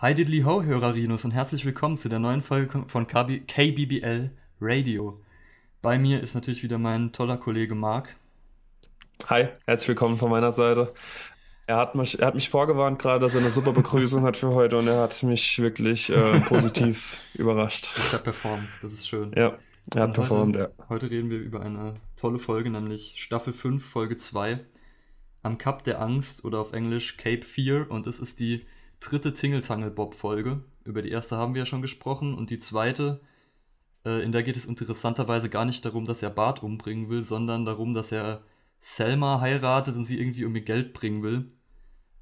Hi diddly ho, Hörerinus und herzlich willkommen zu der neuen Folge von KB KBBL Radio. Bei mir ist natürlich wieder mein toller Kollege Marc. Hi, herzlich willkommen von meiner Seite. Er hat mich, er hat mich vorgewarnt gerade, dass er eine super Begrüßung hat für heute und er hat mich wirklich äh, positiv überrascht. Ich habe performt, das ist schön. Ja, er hat und performt, heute, ja. Heute reden wir über eine tolle Folge, nämlich Staffel 5, Folge 2 am Cup der Angst oder auf Englisch Cape Fear und es ist die dritte Tingle-Tangle-Bob-Folge. Über die erste haben wir ja schon gesprochen. Und die zweite, äh, in der geht es interessanterweise gar nicht darum, dass er Bart umbringen will, sondern darum, dass er Selma heiratet und sie irgendwie um ihr Geld bringen will.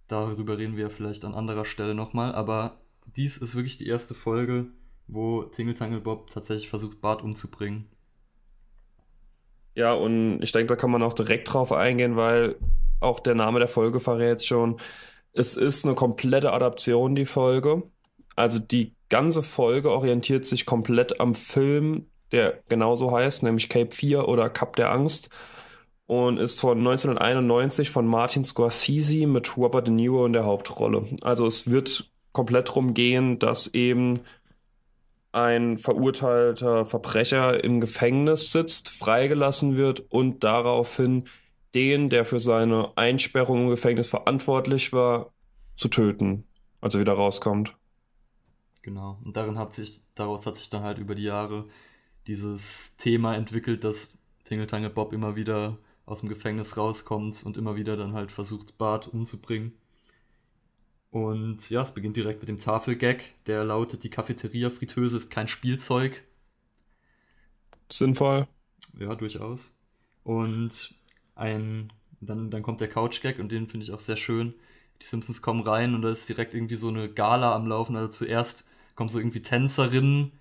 Darüber reden wir vielleicht an anderer Stelle nochmal. Aber dies ist wirklich die erste Folge, wo Tingle Tangle Bob tatsächlich versucht, Bart umzubringen. Ja, und ich denke, da kann man auch direkt drauf eingehen, weil auch der Name der Folge verrät schon, es ist eine komplette Adaption, die Folge. Also die ganze Folge orientiert sich komplett am Film, der genauso heißt, nämlich Cape 4 oder Cup der Angst. Und ist von 1991 von Martin Scorsese mit Robert De Niro in der Hauptrolle. Also es wird komplett darum gehen, dass eben ein verurteilter Verbrecher im Gefängnis sitzt, freigelassen wird und daraufhin den, der für seine Einsperrung im Gefängnis verantwortlich war, zu töten, als er wieder rauskommt. Genau. Und darin hat sich, daraus hat sich dann halt über die Jahre dieses Thema entwickelt, dass Tingle Bob immer wieder aus dem Gefängnis rauskommt und immer wieder dann halt versucht, Bart umzubringen. Und ja, es beginnt direkt mit dem Tafelgag, der lautet, die Cafeteria-Fritteuse ist kein Spielzeug. Sinnvoll. Ja, durchaus. Und ein, dann, dann kommt der Couch-Gag und den finde ich auch sehr schön. Die Simpsons kommen rein und da ist direkt irgendwie so eine Gala am Laufen. Also zuerst kommen so irgendwie Tänzerinnen,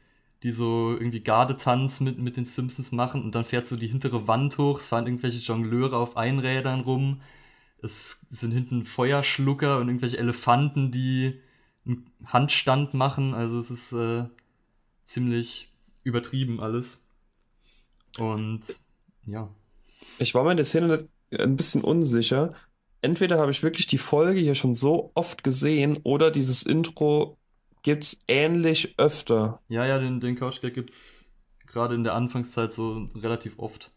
die so irgendwie Gardetanz mit, mit den Simpsons machen und dann fährt so die hintere Wand hoch, es fahren irgendwelche Jongleure auf Einrädern rum, es sind hinten Feuerschlucker und irgendwelche Elefanten, die einen Handstand machen, also es ist äh, ziemlich übertrieben alles. Und ja. Ich war mir in der Szene ein bisschen unsicher. Entweder habe ich wirklich die Folge hier schon so oft gesehen oder dieses Intro gibt es ähnlich öfter. Ja, ja, den, den Couchgag es gerade in der Anfangszeit so relativ oft.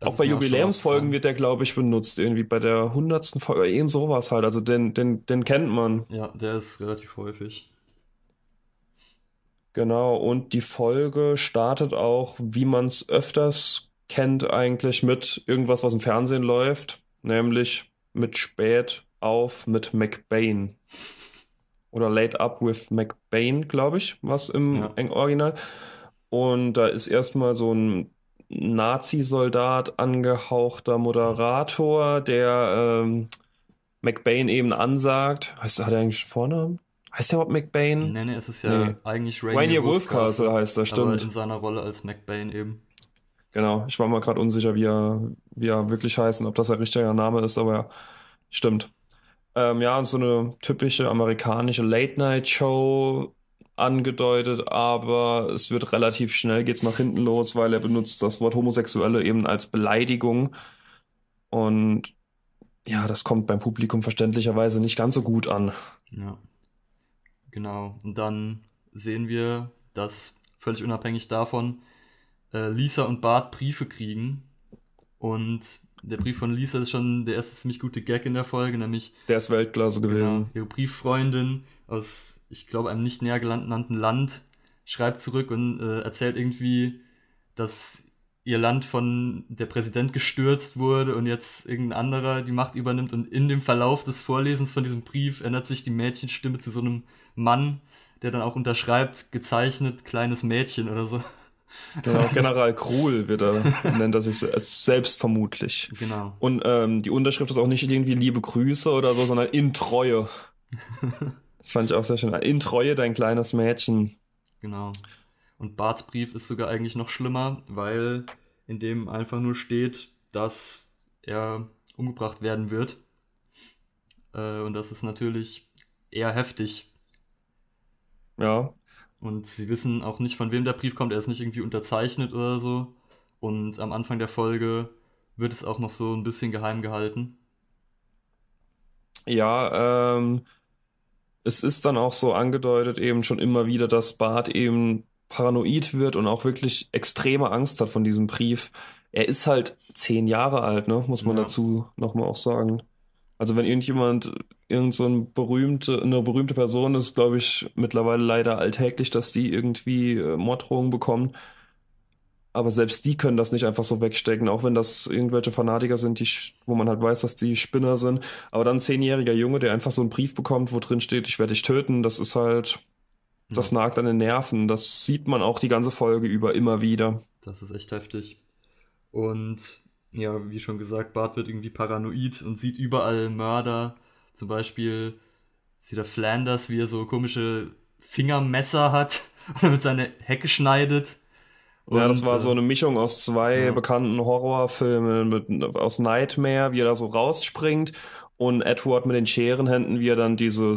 Das auch bei Jubiläumsfolgen wird der, glaube ich, benutzt. Irgendwie bei der hundertsten Folge, äh, irgend sowas halt. Also den, den, den kennt man. Ja, der ist relativ häufig. Genau, und die Folge startet auch, wie man es öfters kennt eigentlich mit irgendwas, was im Fernsehen läuft, nämlich mit Spät auf mit McBain. Oder Late Up with McBain, glaube ich, was im ja. Original. Und da ist erstmal so ein Nazi-Soldat angehauchter Moderator, der ähm, McBain eben ansagt. Heißt, hat er eigentlich einen Vornamen? Heißt der überhaupt McBain? Nee, nee, es ist ja nee. eigentlich Rainier, Rainier Wolfcastle, Wolfcastle heißt er, stimmt. Aber in seiner Rolle als McBain eben. Genau, ich war mal gerade unsicher, wie er, wie er wirklich heißt und ob das ein richtiger Name ist, aber ja, stimmt. Ähm, ja, so eine typische amerikanische Late-Night-Show angedeutet, aber es wird relativ schnell, geht's nach hinten los, weil er benutzt das Wort Homosexuelle eben als Beleidigung. Und ja, das kommt beim Publikum verständlicherweise nicht ganz so gut an. Ja. Genau. Und dann sehen wir, dass völlig unabhängig davon, äh, Lisa und Bart Briefe kriegen. Und der Brief von Lisa ist schon der erste ziemlich gute Gag in der Folge, nämlich. Der ist Weltklasse genau, gewesen. Genau, ihre Brieffreundin aus, ich glaube, einem nicht näher genannten Land schreibt zurück und äh, erzählt irgendwie, dass ihr Land von der Präsident gestürzt wurde und jetzt irgendein anderer die Macht übernimmt und in dem Verlauf des Vorlesens von diesem Brief ändert sich die Mädchenstimme zu so einem Mann, der dann auch unterschreibt, gezeichnet kleines Mädchen oder so. Genau, General Krul wird er, nennt er sich äh, selbst vermutlich. Genau. Und ähm, die Unterschrift ist auch nicht irgendwie liebe Grüße oder so, sondern in Treue. Das fand ich auch sehr schön. In Treue, dein kleines Mädchen. Genau. Und Barts Brief ist sogar eigentlich noch schlimmer, weil in dem einfach nur steht, dass er umgebracht werden wird. Äh, und das ist natürlich eher heftig. Ja, und sie wissen auch nicht, von wem der Brief kommt. Er ist nicht irgendwie unterzeichnet oder so. Und am Anfang der Folge wird es auch noch so ein bisschen geheim gehalten. Ja, ähm, es ist dann auch so angedeutet eben schon immer wieder, dass Bart eben paranoid wird und auch wirklich extreme Angst hat von diesem Brief. Er ist halt zehn Jahre alt, ne? Muss man ja. dazu nochmal auch sagen. Also wenn irgendjemand irgend so ein berühmte, eine berühmte Person ist, glaube ich, mittlerweile leider alltäglich, dass die irgendwie äh, Morddrohungen bekommen. Aber selbst die können das nicht einfach so wegstecken, auch wenn das irgendwelche Fanatiker sind, die, wo man halt weiß, dass die Spinner sind. Aber dann ein zehnjähriger Junge, der einfach so einen Brief bekommt, wo drin steht, ich werde dich töten, das ist halt, das ja. nagt an den Nerven. Das sieht man auch die ganze Folge über immer wieder. Das ist echt heftig. Und ja, wie schon gesagt, Bart wird irgendwie paranoid und sieht überall Mörder zum Beispiel sieht er Flanders, wie er so komische Fingermesser hat und damit seine Hecke schneidet. Und, ja, das war äh, so eine Mischung aus zwei ja. bekannten Horrorfilmen mit, aus Nightmare, wie er da so rausspringt und Edward mit den Scherenhänden, wie er dann diese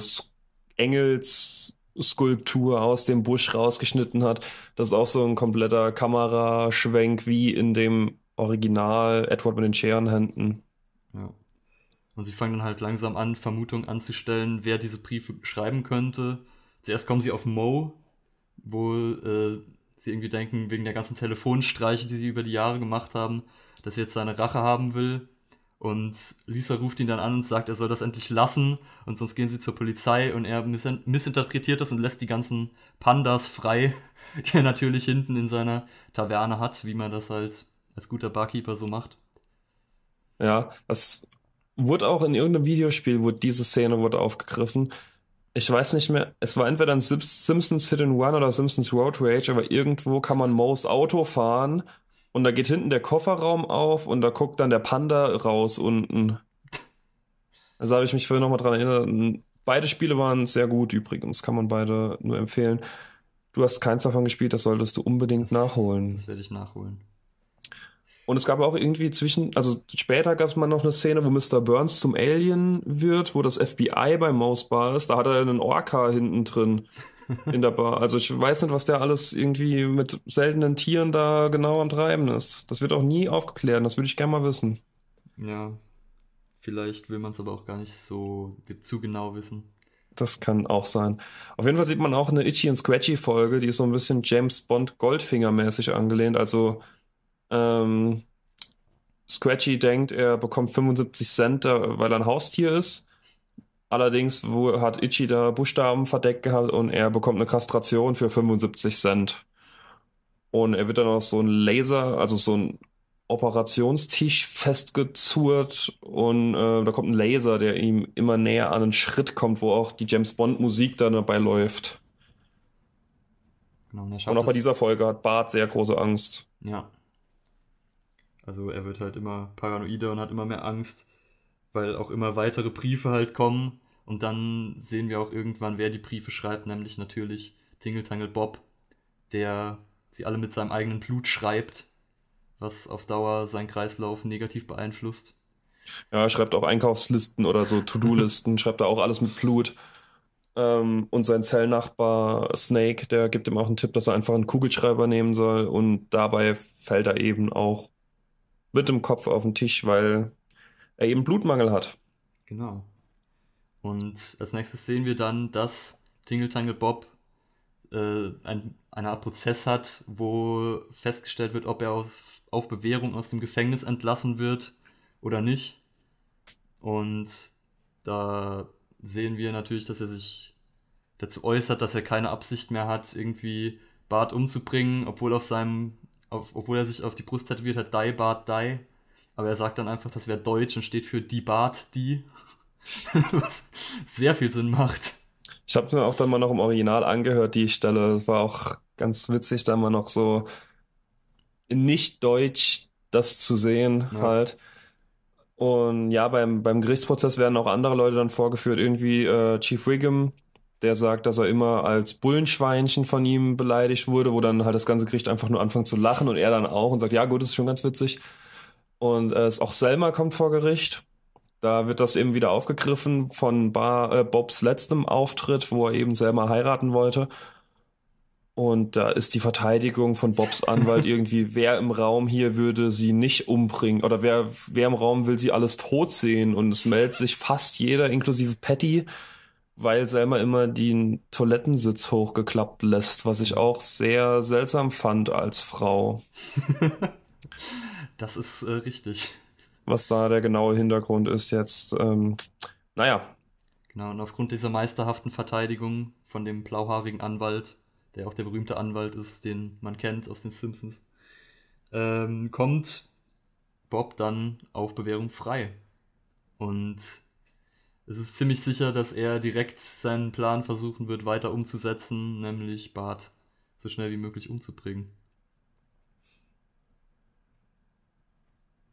Engelsskulptur aus dem Busch rausgeschnitten hat. Das ist auch so ein kompletter Kameraschwenk wie in dem Original Edward mit den Scherenhänden. Und sie fangen dann halt langsam an, Vermutungen anzustellen, wer diese Briefe schreiben könnte. Zuerst kommen sie auf Mo, wo äh, sie irgendwie denken, wegen der ganzen Telefonstreiche, die sie über die Jahre gemacht haben, dass er jetzt seine Rache haben will. Und Lisa ruft ihn dann an und sagt, er soll das endlich lassen und sonst gehen sie zur Polizei und er miss missinterpretiert das und lässt die ganzen Pandas frei, die er natürlich hinten in seiner Taverne hat, wie man das halt als guter Barkeeper so macht. Ja, das wurde auch in irgendeinem Videospiel, wurde diese Szene wurde aufgegriffen. Ich weiß nicht mehr, es war entweder ein Simpsons Hidden One oder Simpsons Road Rage, aber irgendwo kann man Moes Auto fahren und da geht hinten der Kofferraum auf und da guckt dann der Panda raus unten. Also habe ich mich vorhin nochmal dran erinnert. Beide Spiele waren sehr gut übrigens, kann man beide nur empfehlen. Du hast keins davon gespielt, das solltest du unbedingt nachholen. Das werde ich nachholen. Und es gab auch irgendwie zwischen, also später gab es mal noch eine Szene, wo Mr. Burns zum Alien wird, wo das FBI bei Mouse Bar ist. Da hat er einen Orca hinten drin in der Bar. Also ich weiß nicht, was der alles irgendwie mit seltenen Tieren da genau am Treiben ist. Das wird auch nie aufgeklärt. Das würde ich gerne mal wissen. Ja, vielleicht will man es aber auch gar nicht so zu genau wissen. Das kann auch sein. Auf jeden Fall sieht man auch eine Itchy and Scratchy Folge, die ist so ein bisschen James Bond Goldfinger mäßig angelehnt. Also ähm, Scratchy denkt, er bekommt 75 Cent, äh, weil er ein Haustier ist. Allerdings wo, hat Itchy da Buchstaben verdeckt gehabt und er bekommt eine Kastration für 75 Cent. Und er wird dann auf so ein Laser, also so ein Operationstisch festgezurrt und äh, da kommt ein Laser, der ihm immer näher an einen Schritt kommt, wo auch die James Bond Musik dann dabei läuft. Genau, und, und auch bei dieser Folge hat Bart sehr große Angst. Ja, also er wird halt immer paranoider und hat immer mehr Angst, weil auch immer weitere Briefe halt kommen. Und dann sehen wir auch irgendwann, wer die Briefe schreibt, nämlich natürlich Tingle Tangle Bob, der sie alle mit seinem eigenen Blut schreibt, was auf Dauer seinen Kreislauf negativ beeinflusst. Ja, er schreibt auch Einkaufslisten oder so To-Do-Listen, schreibt da auch alles mit Blut. Ähm, und sein Zellnachbar Snake, der gibt ihm auch einen Tipp, dass er einfach einen Kugelschreiber nehmen soll und dabei fällt er eben auch mit dem Kopf auf den Tisch, weil er eben Blutmangel hat. Genau. Und als nächstes sehen wir dann, dass Tingle Tangle Bob äh, ein, eine Art Prozess hat, wo festgestellt wird, ob er auf, auf Bewährung aus dem Gefängnis entlassen wird oder nicht. Und da sehen wir natürlich, dass er sich dazu äußert, dass er keine Absicht mehr hat, irgendwie Bart umzubringen, obwohl auf seinem auf, obwohl er sich auf die Brust tätowiert hat, die Bart, die. Aber er sagt dann einfach, das wäre deutsch und steht für die Bart, die. Was sehr viel Sinn macht. Ich habe mir auch dann mal noch im Original angehört, die Stelle. Das war auch ganz witzig, da mal noch so nicht deutsch das zu sehen ja. halt. Und ja, beim, beim Gerichtsprozess werden auch andere Leute dann vorgeführt, irgendwie äh, Chief Wiggum, der sagt, dass er immer als Bullenschweinchen von ihm beleidigt wurde, wo dann halt das ganze Gericht einfach nur anfängt zu lachen und er dann auch und sagt, ja gut, das ist schon ganz witzig. Und äh, auch Selma kommt vor Gericht. Da wird das eben wieder aufgegriffen von Bar, äh, Bobs letztem Auftritt, wo er eben Selma heiraten wollte. Und da ist die Verteidigung von Bobs Anwalt irgendwie, wer im Raum hier würde sie nicht umbringen oder wer, wer im Raum will sie alles tot sehen und es meldet sich fast jeder, inklusive Patty, weil Selma immer den Toilettensitz hochgeklappt lässt, was ich auch sehr seltsam fand als Frau. das ist äh, richtig. Was da der genaue Hintergrund ist jetzt, ähm, naja. Genau, und aufgrund dieser meisterhaften Verteidigung von dem blauhaarigen Anwalt, der auch der berühmte Anwalt ist, den man kennt aus den Simpsons, ähm, kommt Bob dann auf Bewährung frei. Und es ist ziemlich sicher, dass er direkt seinen Plan versuchen wird, weiter umzusetzen, nämlich Bart so schnell wie möglich umzubringen.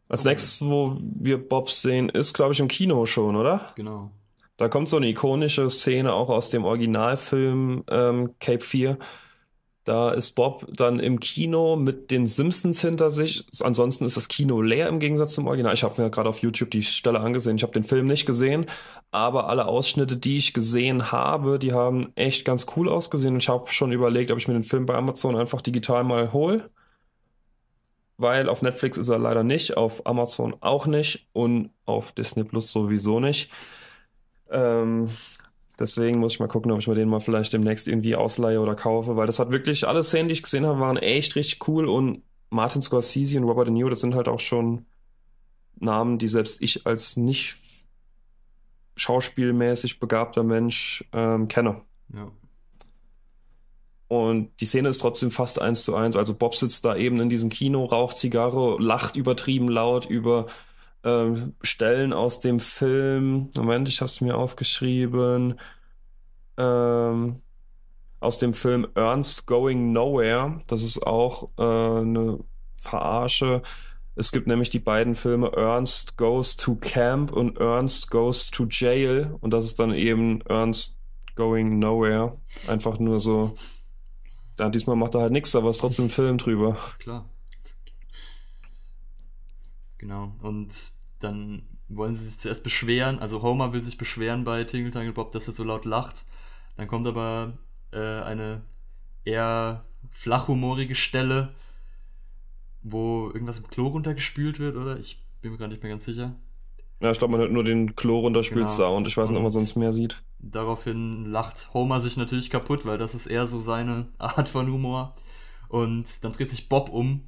Als nächstes, wo wir Bob sehen, ist, glaube ich, im Kino schon, oder? Genau. Da kommt so eine ikonische Szene auch aus dem Originalfilm ähm, Cape 4, da ist Bob dann im Kino mit den Simpsons hinter sich. Ansonsten ist das Kino leer im Gegensatz zum Original. Ich habe mir gerade auf YouTube die Stelle angesehen. Ich habe den Film nicht gesehen, aber alle Ausschnitte, die ich gesehen habe, die haben echt ganz cool ausgesehen. Und ich habe schon überlegt, ob ich mir den Film bei Amazon einfach digital mal hole. Weil auf Netflix ist er leider nicht, auf Amazon auch nicht und auf Disney Plus sowieso nicht. Ähm, Deswegen muss ich mal gucken, ob ich mir den mal vielleicht demnächst irgendwie ausleihe oder kaufe, weil das hat wirklich alle Szenen, die ich gesehen habe, waren echt richtig cool und Martin Scorsese und Robert De Niro, das sind halt auch schon Namen, die selbst ich als nicht schauspielmäßig begabter Mensch ähm, kenne. Ja. Und die Szene ist trotzdem fast eins zu eins. Also Bob sitzt da eben in diesem Kino, raucht Zigarre, lacht übertrieben laut über ähm, Stellen aus dem Film, Moment, ich habe es mir aufgeschrieben, ähm, aus dem Film Ernst Going Nowhere. Das ist auch äh, eine Verarsche. Es gibt nämlich die beiden Filme Ernst Goes to Camp und Ernst Goes to Jail. Und das ist dann eben Ernst Going Nowhere. Einfach nur so. Ja, diesmal macht er halt nichts, aber ist trotzdem ein Film drüber. Klar. Genau. Und dann wollen sie sich zuerst beschweren. Also Homer will sich beschweren bei Tingle Tangle Bob, dass er so laut lacht. Dann kommt aber äh, eine eher flachhumorige Stelle, wo irgendwas im Klo runtergespült wird, oder? Ich bin mir gar nicht mehr ganz sicher. Ja, ich glaube, man hört nur den Klo runterspült genau. Sound. Ich weiß nicht, ob man sonst mehr sieht. Daraufhin lacht Homer sich natürlich kaputt, weil das ist eher so seine Art von Humor. Und dann dreht sich Bob um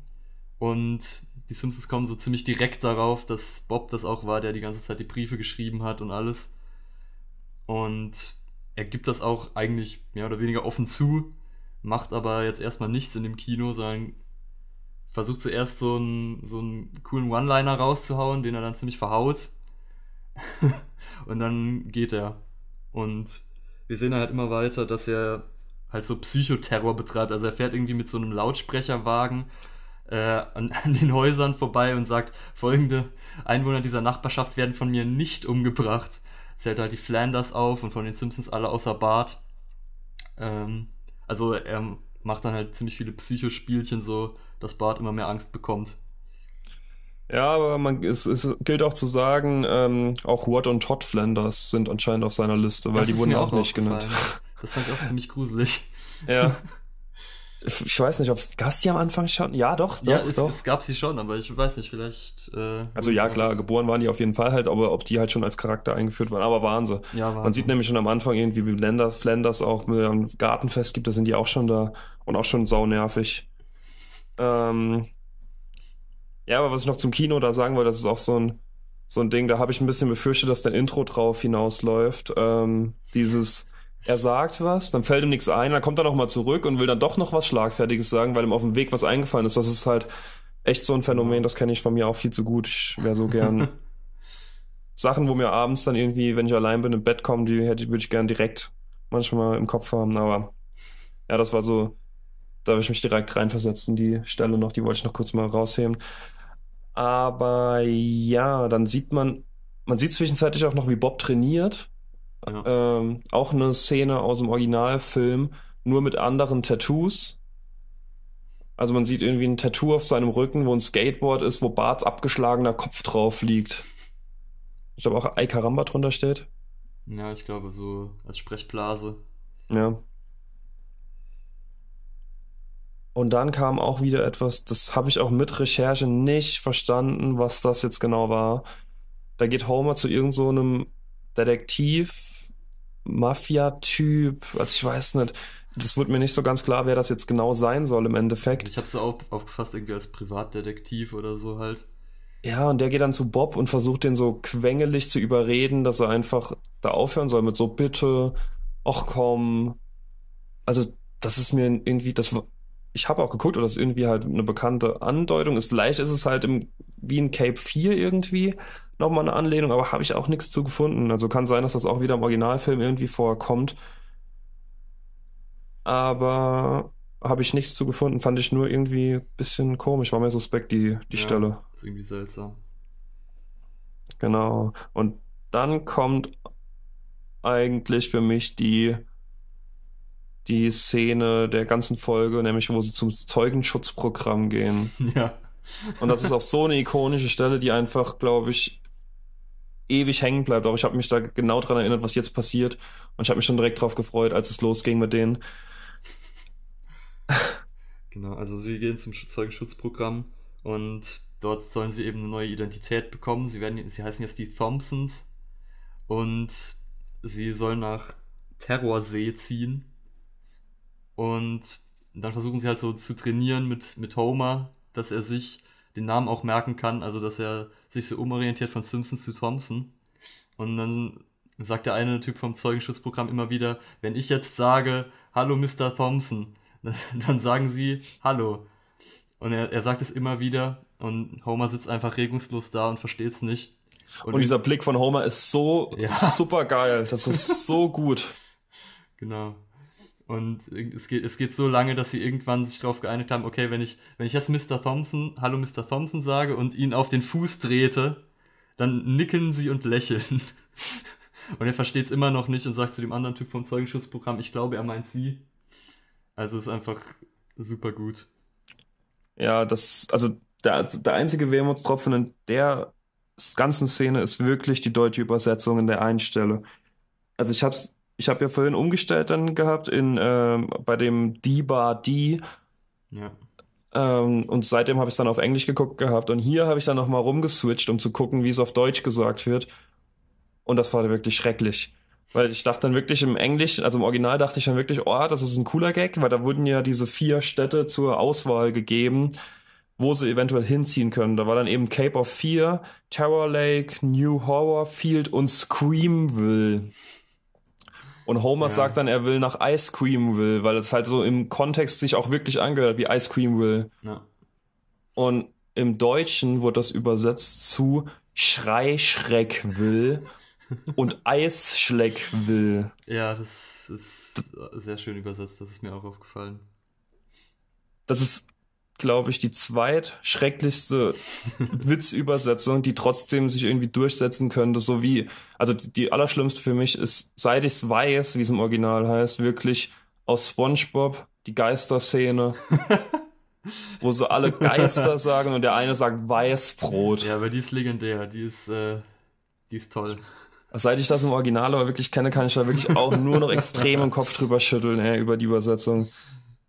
und die Simpsons kommen so ziemlich direkt darauf, dass Bob das auch war, der die ganze Zeit die Briefe geschrieben hat und alles. Und er gibt das auch eigentlich mehr oder weniger offen zu, macht aber jetzt erstmal nichts in dem Kino, sondern versucht zuerst so einen, so einen coolen One-Liner rauszuhauen, den er dann ziemlich verhaut. und dann geht er. Und wir sehen halt immer weiter, dass er halt so Psychoterror betreibt. Also er fährt irgendwie mit so einem Lautsprecherwagen äh, an, an, den Häusern vorbei und sagt, folgende Einwohner dieser Nachbarschaft werden von mir nicht umgebracht. Zählt halt die Flanders auf und von den Simpsons alle außer Bart. Ähm, also er macht dann halt ziemlich viele Psychospielchen so, dass Bart immer mehr Angst bekommt. Ja, aber man, es, es gilt auch zu sagen, ähm, auch Watt und Todd Flanders sind anscheinend auf seiner Liste, weil das die wurden auch, auch nicht genannt. Das fand ich auch ziemlich gruselig. Ja. Ich weiß nicht, ob es gab sie am Anfang schon. Ja, doch, doch ja, es, doch. es gab sie schon, aber ich weiß nicht, vielleicht. Äh, also ja, klar, geboren waren die auf jeden Fall halt, aber ob die halt schon als Charakter eingeführt waren, aber waren sie. Ja, waren Man sieht nämlich schon am Anfang irgendwie wie Blender, Flanders auch mit einem Gartenfest gibt, da sind die auch schon da und auch schon saunervig. Ähm, ja, aber was ich noch zum Kino da sagen wollte, das ist auch so ein so ein Ding, da habe ich ein bisschen befürchtet, dass dein Intro drauf hinausläuft. Ähm, dieses er sagt was, dann fällt ihm nichts ein, dann kommt er nochmal zurück und will dann doch noch was Schlagfertiges sagen, weil ihm auf dem Weg was eingefallen ist. Das ist halt echt so ein Phänomen, das kenne ich von mir auch viel zu gut. Ich wäre so gern. Sachen, wo mir abends dann irgendwie, wenn ich allein bin, im Bett kommen, die hätte, ich, würde ich gern direkt manchmal im Kopf haben, aber ja, das war so, da habe ich mich direkt reinversetzen, die Stelle noch, die wollte ich noch kurz mal rausheben. Aber ja, dann sieht man, man sieht zwischenzeitlich auch noch, wie Bob trainiert ähm, auch eine Szene aus dem Originalfilm, nur mit anderen Tattoos. Also man sieht irgendwie ein Tattoo auf seinem Rücken, wo ein Skateboard ist, wo Barts abgeschlagener Kopf drauf liegt. Ich glaube auch Aikaramba drunter steht. Ja, ich glaube so als Sprechblase. Ja. Und dann kam auch wieder etwas, das habe ich auch mit Recherche nicht verstanden, was das jetzt genau war. Da geht Homer zu irgendeinem so Detektiv Mafia-Typ. Also ich weiß nicht. Das wurde mir nicht so ganz klar, wer das jetzt genau sein soll im Endeffekt. Ich hab's auch aufgefasst irgendwie als Privatdetektiv oder so halt. Ja, und der geht dann zu Bob und versucht den so quengelig zu überreden, dass er einfach da aufhören soll mit so bitte, ach komm. Also das ist mir irgendwie, das ich habe auch geguckt, ob das irgendwie halt eine bekannte Andeutung ist. Vielleicht ist es halt im, wie in Cape 4 irgendwie, nochmal eine Anlehnung, aber habe ich auch nichts zu gefunden. Also kann sein, dass das auch wieder im Originalfilm irgendwie vorkommt. Aber habe ich nichts zu gefunden, fand ich nur irgendwie ein bisschen komisch, war mir suspekt die, die ja, Stelle. Ist irgendwie seltsam. Genau. Und dann kommt eigentlich für mich die, die Szene der ganzen Folge, nämlich wo sie zum Zeugenschutzprogramm gehen. Ja. Und das ist auch so eine ikonische Stelle, die einfach, glaube ich, ewig hängen bleibt. Auch ich habe mich da genau dran erinnert, was jetzt passiert. Und ich habe mich schon direkt drauf gefreut, als es losging mit denen. Genau, also sie gehen zum Zeugenschutzprogramm und dort sollen sie eben eine neue Identität bekommen. Sie, werden, sie heißen jetzt die Thompsons und sie sollen nach Terrorsee ziehen. Und dann versuchen sie halt so zu trainieren mit, mit Homer, dass er sich den Namen auch merken kann, also dass er sich so umorientiert von Simpson zu Thompson. Und dann sagt der eine Typ vom Zeugenschutzprogramm immer wieder, wenn ich jetzt sage, hallo Mr. Thompson, dann sagen sie, hallo. Und er, er sagt es immer wieder und Homer sitzt einfach regungslos da und versteht es nicht. Und, und, dieser Blick von Homer ist so ja. super geil. Das ist so gut. Genau. Und es geht, es geht so lange, dass sie irgendwann sich darauf geeinigt haben, okay, wenn ich, wenn ich jetzt Mr. Thompson, hallo Mr. Thompson sage und ihn auf den Fuß trete, dann nicken sie und lächeln. Und er versteht es immer noch nicht und sagt zu dem anderen Typ vom Zeugenschutzprogramm, ich glaube, er meint sie. Also ist einfach super gut. Ja, das, also der, also der einzige Wermutstropfen in der ganzen Szene ist wirklich die deutsche Übersetzung in der einen Stelle. Also ich habe es ich habe ja vorhin umgestellt dann gehabt in ähm, bei dem D-Bar D. Ja. Ähm, und seitdem habe ich dann auf Englisch geguckt gehabt. Und hier habe ich dann nochmal rumgeswitcht, um zu gucken, wie es auf Deutsch gesagt wird. Und das war wirklich schrecklich. Weil ich dachte dann wirklich im Englisch, also im Original dachte ich dann wirklich, oh, das ist ein cooler Gag, weil da wurden ja diese vier Städte zur Auswahl gegeben, wo sie eventuell hinziehen können. Da war dann eben Cape of Fear, Terror Lake, New Horror Field und Screamville. Und Homer ja. sagt dann, er will nach Ice Cream Will, weil das halt so im Kontext sich auch wirklich angehört, wie Ice Cream Will. Ja. Und im Deutschen wird das übersetzt zu Schreischreck will und Eisschleck will. Ja, das ist sehr schön übersetzt, das ist mir auch aufgefallen. Das ist glaube ich, die zweitschrecklichste Witzübersetzung, die trotzdem sich irgendwie durchsetzen könnte. So wie, also die, die allerschlimmste für mich ist, seit ich es weiß, wie es im Original heißt, wirklich aus SpongeBob die Geisterszene. wo so alle Geister sagen und der eine sagt Weißbrot. Ja, aber die ist legendär, die ist, äh, die ist toll. Seit ich das im Original aber wirklich kenne, kann ich da wirklich auch nur noch extrem im Kopf drüber schütteln, ey, über die Übersetzung.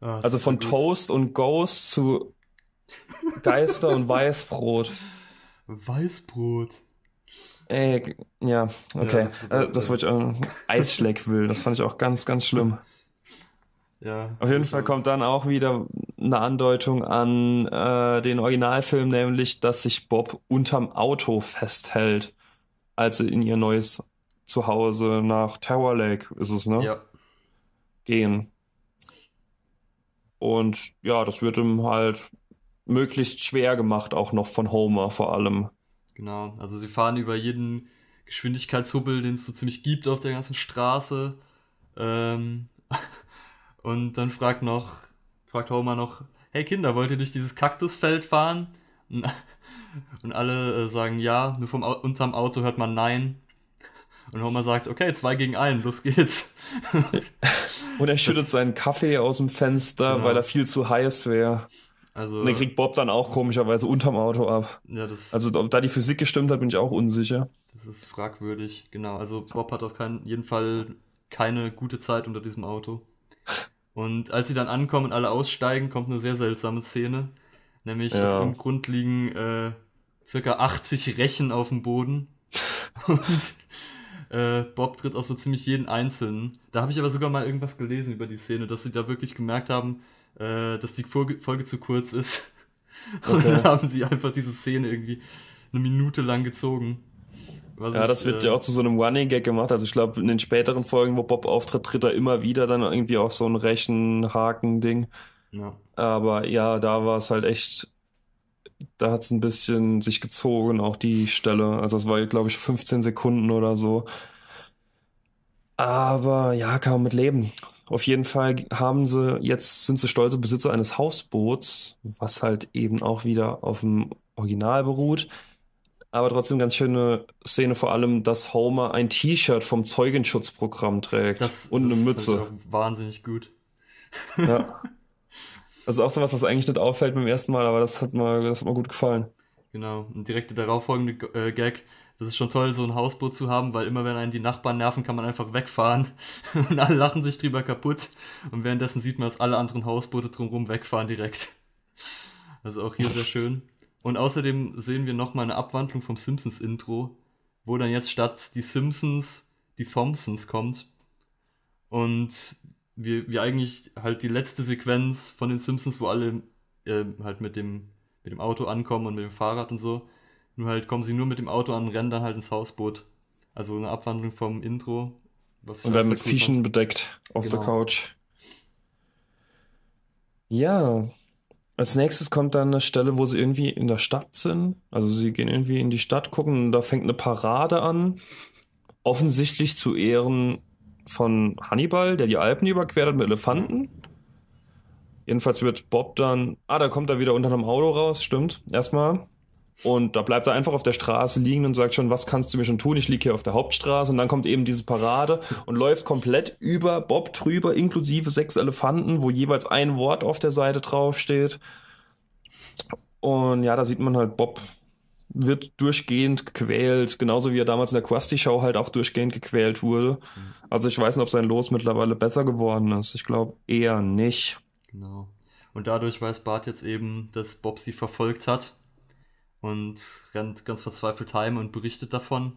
Oh, also von Toast und Ghost zu Geister und Weißbrot. Weißbrot. Ey, ja, okay. Ja, äh, das wollte ich auch. Eisschleck will, das fand ich auch ganz, ganz schlimm. Ja, Auf jeden Fall kommt dann auch wieder eine Andeutung an äh, den Originalfilm, nämlich, dass sich Bob unterm Auto festhält, als sie in ihr neues Zuhause nach Tower Lake ist es, ne? Ja. Gehen. Und ja, das wird ihm halt möglichst schwer gemacht, auch noch von Homer vor allem. Genau, also sie fahren über jeden Geschwindigkeitshubbel, den es so ziemlich gibt auf der ganzen Straße. Ähm und dann fragt noch, fragt Homer noch, hey Kinder, wollt ihr durch dieses Kaktusfeld fahren? Und alle äh, sagen ja, nur vom unterm Auto hört man nein. Und Homer sagt, okay, zwei gegen einen, los geht's. Und er schüttet das, seinen Kaffee aus dem Fenster, genau. weil er viel zu heiß wäre. Also, und den kriegt Bob dann auch komischerweise unterm Auto ab. Ja, das, also ob da die Physik gestimmt hat, bin ich auch unsicher. Das ist fragwürdig, genau. Also Bob hat auf keinen, jeden Fall keine gute Zeit unter diesem Auto. Und als sie dann ankommen und alle aussteigen, kommt eine sehr seltsame Szene. Nämlich, ja. dass im Grund liegen äh, circa 80 Rechen auf dem Boden. Und äh, Bob tritt auch so ziemlich jeden Einzelnen. Da habe ich aber sogar mal irgendwas gelesen über die Szene, dass sie da wirklich gemerkt haben, äh, dass die Folge, Folge, zu kurz ist. Okay. Und dann haben sie einfach diese Szene irgendwie eine Minute lang gezogen. Was ja, ich, das wird äh, ja auch zu so einem Running Gag gemacht. Also ich glaube, in den späteren Folgen, wo Bob auftritt, tritt er immer wieder dann irgendwie auch so ein Rechenhaken-Ding. Ja. Aber ja, da war es halt echt da hat es ein bisschen sich gezogen, auch die Stelle. Also es war, glaube ich, 15 Sekunden oder so. Aber ja, kann man mit leben. Auf jeden Fall haben sie, jetzt sind sie stolze Besitzer eines Hausboots, was halt eben auch wieder auf dem Original beruht. Aber trotzdem ganz schöne Szene, vor allem, dass Homer ein T-Shirt vom Zeugenschutzprogramm trägt das, und das eine Mütze. Wahnsinnig gut. Ja. Also auch sowas, was eigentlich nicht auffällt beim ersten Mal, aber das hat mir, das hat mir gut gefallen. Genau, und direkt der darauffolgende äh, Gag. Das ist schon toll, so ein Hausboot zu haben, weil immer wenn einen die Nachbarn nerven, kann man einfach wegfahren. und alle lachen sich drüber kaputt. Und währenddessen sieht man, dass alle anderen Hausboote drumherum wegfahren direkt. Also auch hier sehr schön. Und außerdem sehen wir nochmal eine Abwandlung vom Simpsons-Intro, wo dann jetzt statt die Simpsons die Thompsons kommt. Und wie, wie eigentlich halt die letzte Sequenz von den Simpsons, wo alle äh, halt mit dem, mit dem Auto ankommen und mit dem Fahrrad und so. Nur halt kommen sie nur mit dem Auto an und rennen dann halt ins Hausboot. Also eine Abwandlung vom Intro. und werden halt mit Fischen bedeckt auf genau. der Couch. Ja. Als nächstes kommt dann eine Stelle, wo sie irgendwie in der Stadt sind. Also sie gehen irgendwie in die Stadt gucken und da fängt eine Parade an. Offensichtlich zu Ehren von Hannibal, der die Alpen überquert hat mit Elefanten. Jedenfalls wird Bob dann. Ah, da kommt er wieder unter einem Auto raus, stimmt. Erstmal. Und da bleibt er einfach auf der Straße liegen und sagt schon, was kannst du mir schon tun? Ich liege hier auf der Hauptstraße. Und dann kommt eben diese Parade und läuft komplett über Bob drüber, inklusive sechs Elefanten, wo jeweils ein Wort auf der Seite draufsteht. Und ja, da sieht man halt Bob wird durchgehend gequält, genauso wie er damals in der krusty show halt auch durchgehend gequält wurde. Mhm. Also ich weiß nicht, ob sein Los mittlerweile besser geworden ist. Ich glaube eher nicht. Genau. Und dadurch weiß Bart jetzt eben, dass Bob sie verfolgt hat und rennt ganz verzweifelt heim und berichtet davon.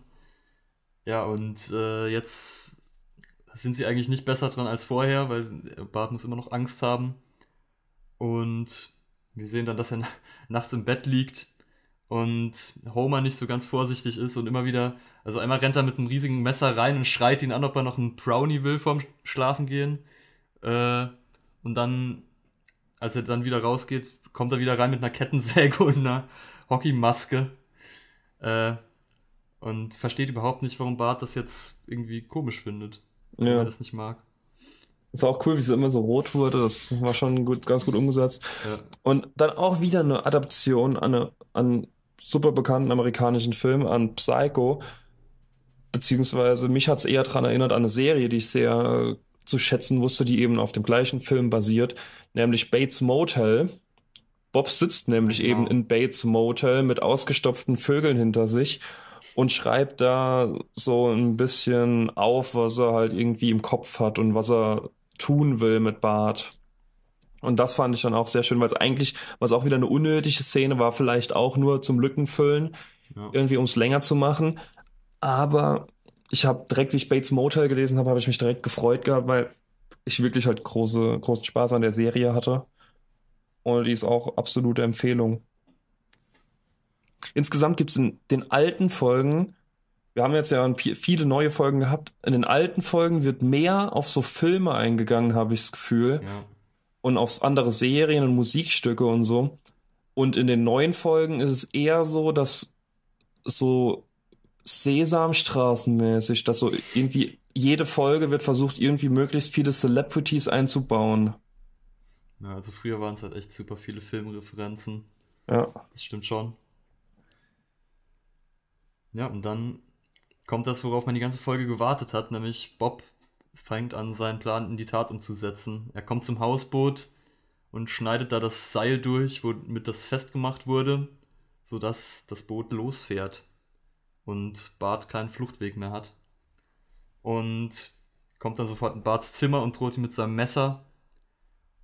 Ja, und äh, jetzt sind sie eigentlich nicht besser dran als vorher, weil Bart muss immer noch Angst haben. Und wir sehen dann, dass er nachts im Bett liegt und Homer nicht so ganz vorsichtig ist und immer wieder, also einmal rennt er mit einem riesigen Messer rein und schreit ihn an, ob er noch einen Brownie will vorm Schlafen gehen. Äh, und dann, als er dann wieder rausgeht, kommt er wieder rein mit einer Kettensäge und einer Hockeymaske. Äh, und versteht überhaupt nicht, warum Bart das jetzt irgendwie komisch findet. Ja. Weil er das nicht mag. Ist auch cool, wie es immer so rot wurde. Das war schon gut, ganz gut umgesetzt. Ja. Und dann auch wieder eine Adaption an, eine, an super bekannten amerikanischen Film an Psycho. Beziehungsweise mich hat es eher daran erinnert an eine Serie, die ich sehr äh, zu schätzen wusste, die eben auf dem gleichen Film basiert, nämlich Bates Motel. Bob sitzt nämlich genau. eben in Bates Motel mit ausgestopften Vögeln hinter sich und schreibt da so ein bisschen auf, was er halt irgendwie im Kopf hat und was er tun will mit Bart. Und das fand ich dann auch sehr schön, weil es eigentlich, was auch wieder eine unnötige Szene war, vielleicht auch nur zum Lückenfüllen, ja. irgendwie um es länger zu machen. Aber ich habe direkt, wie ich Bates Motel gelesen habe, habe ich mich direkt gefreut gehabt, weil ich wirklich halt große, großen Spaß an der Serie hatte. Und die ist auch absolute Empfehlung. Insgesamt gibt es in den alten Folgen, wir haben jetzt ja viele neue Folgen gehabt, in den alten Folgen wird mehr auf so Filme eingegangen, habe ich das Gefühl. Ja und auf andere Serien und Musikstücke und so. Und in den neuen Folgen ist es eher so, dass so Sesamstraßenmäßig, dass so irgendwie jede Folge wird versucht, irgendwie möglichst viele Celebrities einzubauen. Ja, also früher waren es halt echt super viele Filmreferenzen. Ja. Das stimmt schon. Ja, und dann kommt das, worauf man die ganze Folge gewartet hat, nämlich Bob fängt an, seinen Plan in die Tat umzusetzen. Er kommt zum Hausboot und schneidet da das Seil durch, womit das festgemacht wurde, sodass das Boot losfährt und Bart keinen Fluchtweg mehr hat. Und kommt dann sofort in Barts Zimmer und droht ihm mit seinem Messer.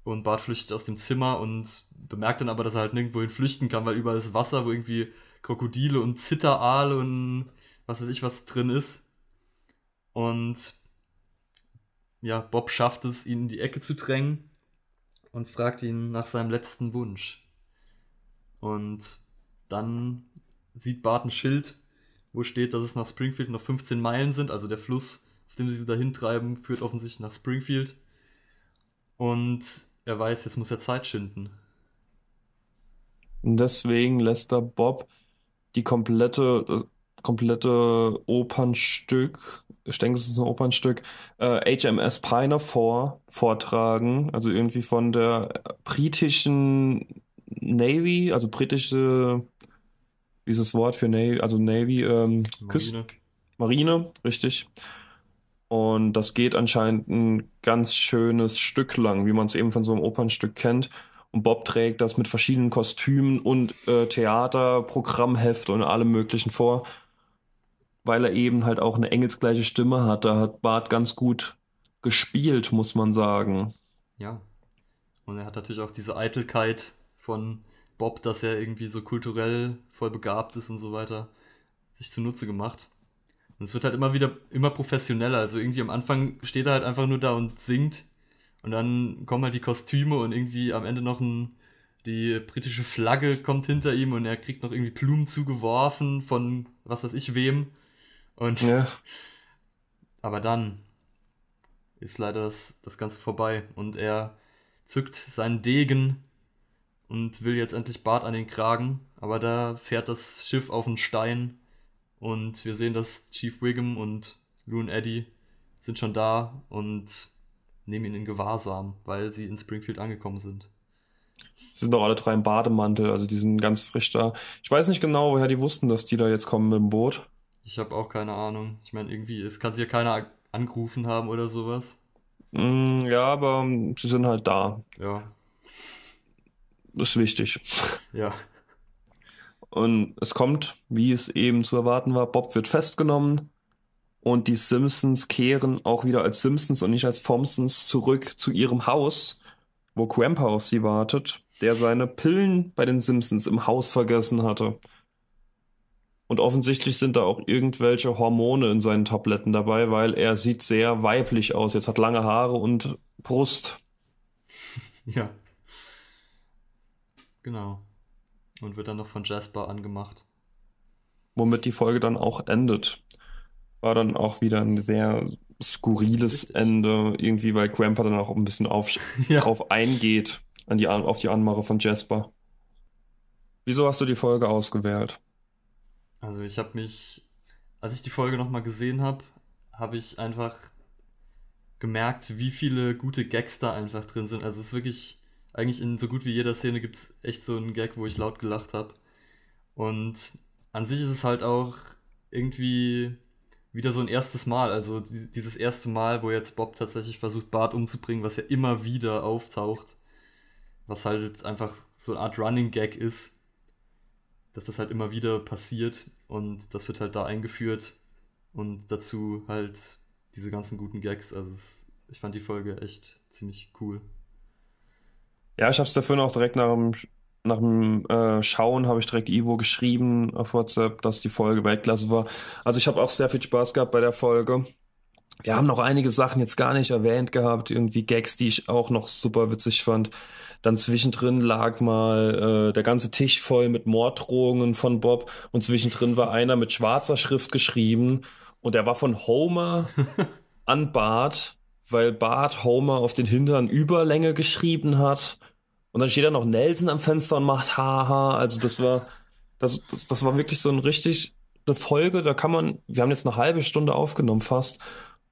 Und Bart flüchtet aus dem Zimmer und bemerkt dann aber, dass er halt nirgendwohin flüchten kann, weil überall ist Wasser, wo irgendwie Krokodile und Zitteraal und was weiß ich was drin ist. Und ja, Bob schafft es, ihn in die Ecke zu drängen und fragt ihn nach seinem letzten Wunsch. Und dann sieht Bart ein Schild, wo steht, dass es nach Springfield noch 15 Meilen sind. Also der Fluss, auf dem sie dahin treiben, führt offensichtlich nach Springfield. Und er weiß, jetzt muss er Zeit schinden. Und deswegen lässt er Bob die komplette, komplette Opernstück ich denke, es ist ein Opernstück, äh, HMS Piner 4 vortragen, also irgendwie von der britischen Navy, also britische, dieses Wort für Navy, also Navy, ähm, Marine. Küst Marine, richtig. Und das geht anscheinend ein ganz schönes Stück lang, wie man es eben von so einem Opernstück kennt. Und Bob trägt das mit verschiedenen Kostümen und äh, Theater, Programmheft und allem Möglichen vor weil er eben halt auch eine engelsgleiche Stimme hat. Da hat Bart ganz gut gespielt, muss man sagen. Ja. Und er hat natürlich auch diese Eitelkeit von Bob, dass er irgendwie so kulturell voll begabt ist und so weiter, sich zunutze gemacht. Und es wird halt immer wieder immer professioneller. Also irgendwie am Anfang steht er halt einfach nur da und singt. Und dann kommen halt die Kostüme und irgendwie am Ende noch ein, die britische Flagge kommt hinter ihm und er kriegt noch irgendwie Blumen zugeworfen von was weiß ich wem. Und ja. aber dann ist leider das, das Ganze vorbei und er zückt seinen Degen und will jetzt endlich Bart an den Kragen, aber da fährt das Schiff auf einen Stein und wir sehen, dass Chief Wiggum und Loon Eddie sind schon da und nehmen ihn in Gewahrsam, weil sie in Springfield angekommen sind. Sie sind doch alle drei im Bademantel, also die sind ganz frisch da. Ich weiß nicht genau, woher die wussten, dass die da jetzt kommen mit dem Boot. Ich habe auch keine Ahnung. Ich meine, irgendwie, es kann sich ja keiner angerufen haben oder sowas. Mm, ja, aber ähm, sie sind halt da. Ja. Das ist wichtig. Ja. Und es kommt, wie es eben zu erwarten war, Bob wird festgenommen und die Simpsons kehren auch wieder als Simpsons und nicht als Thompsons zurück zu ihrem Haus, wo Grandpa auf sie wartet, der seine Pillen bei den Simpsons im Haus vergessen hatte. Und offensichtlich sind da auch irgendwelche Hormone in seinen Tabletten dabei, weil er sieht sehr weiblich aus. Jetzt hat lange Haare und Brust. Ja. Genau. Und wird dann noch von Jasper angemacht. Womit die Folge dann auch endet. War dann auch wieder ein sehr skurriles Richtig. Ende, irgendwie, weil Grandpa dann auch ein bisschen auf, ja. drauf eingeht, an die, auf die Anmache von Jasper. Wieso hast du die Folge ausgewählt? Also ich habe mich, als ich die Folge nochmal gesehen habe, habe ich einfach gemerkt, wie viele gute Gags da einfach drin sind. Also es ist wirklich, eigentlich in so gut wie jeder Szene gibt es echt so einen Gag, wo ich laut gelacht habe. Und an sich ist es halt auch irgendwie wieder so ein erstes Mal. Also dieses erste Mal, wo jetzt Bob tatsächlich versucht, Bart umzubringen, was ja immer wieder auftaucht. Was halt einfach so eine Art Running Gag ist dass das halt immer wieder passiert und das wird halt da eingeführt und dazu halt diese ganzen guten Gags. Also es, ich fand die Folge echt ziemlich cool. Ja, ich habe es dafür noch direkt nach dem, nach dem äh, Schauen, habe ich direkt Ivo geschrieben auf WhatsApp, dass die Folge Weltklasse war. Also ich habe auch sehr viel Spaß gehabt bei der Folge. Wir haben noch einige Sachen jetzt gar nicht erwähnt gehabt, irgendwie Gags, die ich auch noch super witzig fand. Dann zwischendrin lag mal äh, der ganze Tisch voll mit Morddrohungen von Bob und zwischendrin war einer mit schwarzer Schrift geschrieben und der war von Homer an Bart, weil Bart Homer auf den Hintern Überlänge geschrieben hat. Und dann steht da noch Nelson am Fenster und macht Haha. Also das war, das, das, das war wirklich so ein richtig eine Folge, da kann man, wir haben jetzt eine halbe Stunde aufgenommen fast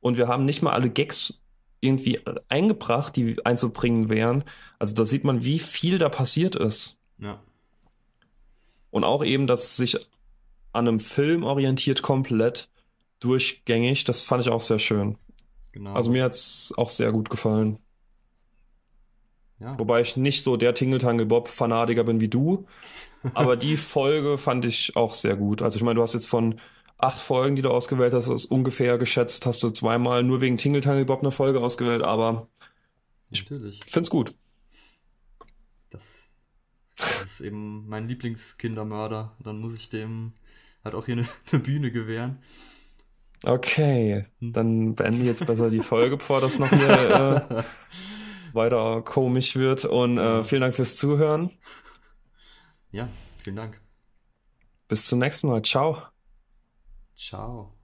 und wir haben nicht mal alle Gags irgendwie eingebracht, die einzubringen wären. Also da sieht man, wie viel da passiert ist. Ja. Und auch eben, dass es sich an einem Film orientiert, komplett durchgängig. Das fand ich auch sehr schön. Genau. Also mir hat es auch sehr gut gefallen. Ja. Wobei ich nicht so der Tingle-Tangle-Bob-Fanatiker bin wie du. Aber die Folge fand ich auch sehr gut. Also ich meine, du hast jetzt von acht Folgen, die du ausgewählt hast, ist ungefähr geschätzt, hast du zweimal nur wegen Tingle Tangle Bob eine Folge ausgewählt, aber Natürlich. ich es gut. Das, das ist eben mein Lieblingskindermörder. Dann muss ich dem halt auch hier eine, eine Bühne gewähren. Okay, hm. dann beende jetzt besser die Folge, bevor das noch hier äh, weiter komisch wird. Und äh, vielen Dank fürs Zuhören. Ja, vielen Dank. Bis zum nächsten Mal. Ciao. Ciao.